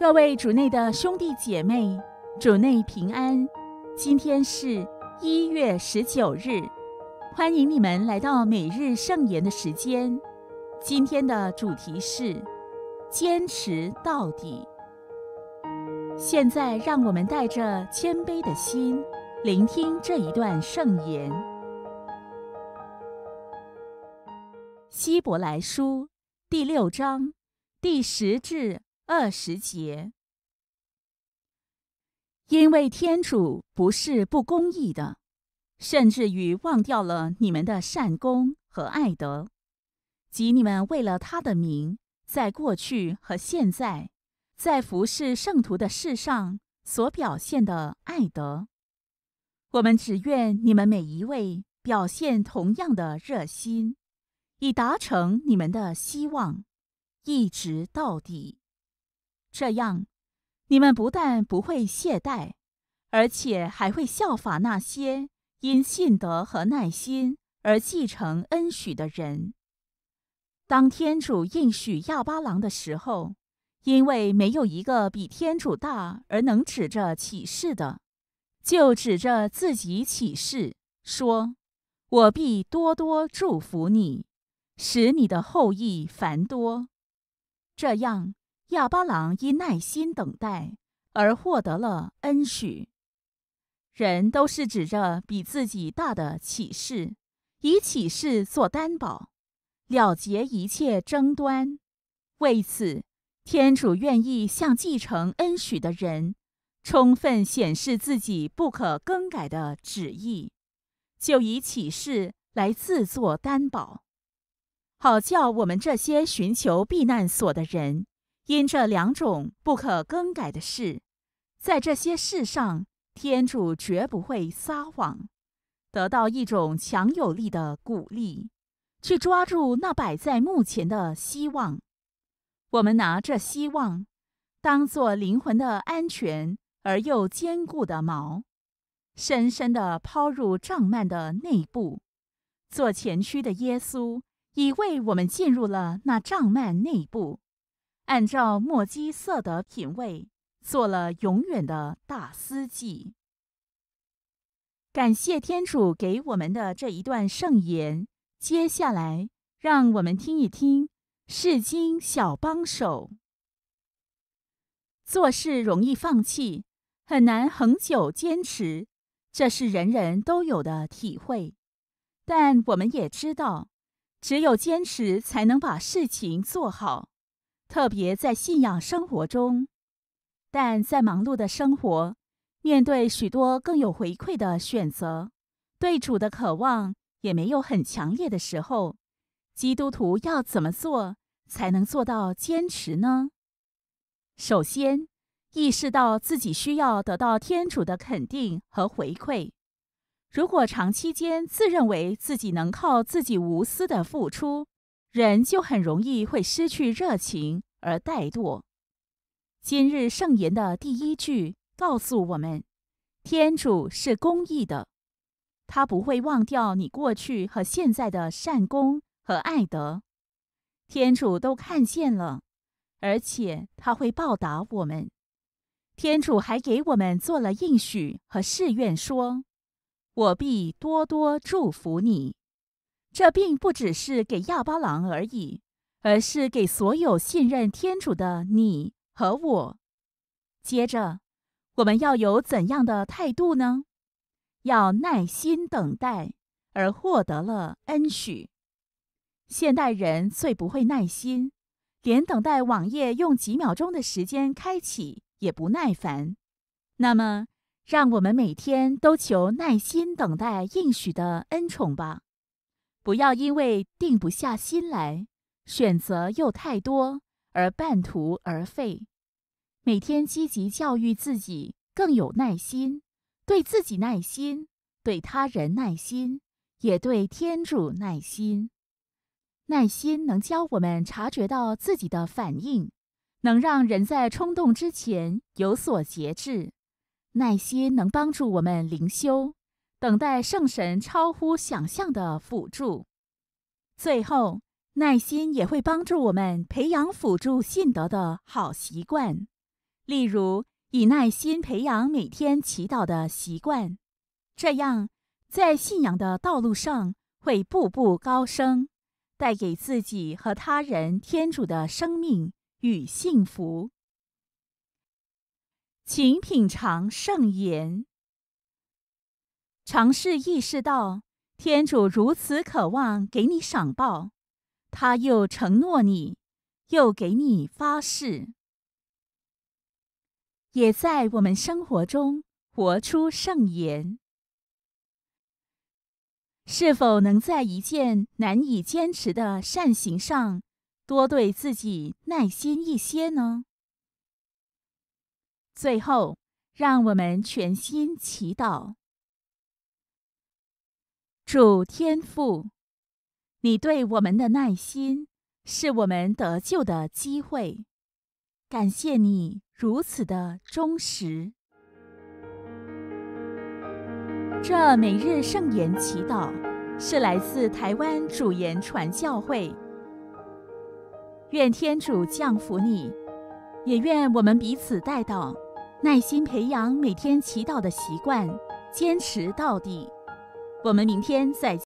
各位主内的兄弟姐妹，主内平安。今天是一月十九日，欢迎你们来到每日圣言的时间。今天的主题是坚持到底。现在让我们带着谦卑的心，聆听这一段圣言。希伯来书第六章第十至。二十节，因为天主不是不公义的，甚至于忘掉了你们的善功和爱德，即你们为了他的名，在过去和现在，在服侍圣徒的事上所表现的爱德。我们只愿你们每一位表现同样的热心，以达成你们的希望，一直到底。这样，你们不但不会懈怠，而且还会效法那些因信德和耐心而继承恩许的人。当天主应许亚巴郎的时候，因为没有一个比天主大而能指着启示的，就指着自己启示，说：“我必多多祝福你，使你的后裔繁多。”这样。亚巴朗因耐心等待而获得了恩许。人都是指着比自己大的启示，以启示做担保，了结一切争端。为此，天主愿意向继承恩许的人，充分显示自己不可更改的旨意，就以启示来自作担保，好叫我们这些寻求避难所的人。因这两种不可更改的事，在这些事上，天主绝不会撒谎，得到一种强有力的鼓励，去抓住那摆在目前的希望。我们拿着希望，当作灵魂的安全而又坚固的锚，深深的抛入帐幔的内部。做前驱的耶稣已为我们进入了那帐幔内部。按照墨基瑟的品味，做了永远的大司祭。感谢天主给我们的这一段圣言。接下来，让我们听一听《世经小帮手》。做事容易放弃，很难恒久坚持，这是人人都有的体会。但我们也知道，只有坚持，才能把事情做好。特别在信仰生活中，但在忙碌的生活，面对许多更有回馈的选择，对主的渴望也没有很强烈的时候，基督徒要怎么做才能做到坚持呢？首先，意识到自己需要得到天主的肯定和回馈。如果长期间自认为自己能靠自己无私的付出，人就很容易会失去热情而怠惰。今日圣言的第一句告诉我们：天主是公义的，他不会忘掉你过去和现在的善功和爱德，天主都看见了，而且他会报答我们。天主还给我们做了应许和誓愿，说：“我必多多祝福你。”这并不只是给亚巴郎而已，而是给所有信任天主的你和我。接着，我们要有怎样的态度呢？要耐心等待而获得了恩许。现代人最不会耐心，连等待网页用几秒钟的时间开启也不耐烦。那么，让我们每天都求耐心等待应许的恩宠吧。不要因为定不下心来，选择又太多而半途而废。每天积极教育自己，更有耐心，对自己耐心，对他人耐心，也对天主耐心。耐心能教我们察觉到自己的反应，能让人在冲动之前有所节制。耐心能帮助我们灵修。等待圣神超乎想象的辅助。最后，耐心也会帮助我们培养辅助信德的好习惯，例如以耐心培养每天祈祷的习惯，这样在信仰的道路上会步步高升，带给自己和他人天主的生命与幸福。请品尝圣言。尝试意识到，天主如此渴望给你赏报，他又承诺你，又给你发誓，也在我们生活中活出圣言。是否能在一件难以坚持的善行上，多对自己耐心一些呢？最后，让我们全心祈祷。主天父，你对我们的耐心是我们得救的机会。感谢你如此的忠实。这每日圣言祈祷是来自台湾主言传教会。愿天主降福你，也愿我们彼此带到耐心培养每天祈祷的习惯，坚持到底。我们明天再见。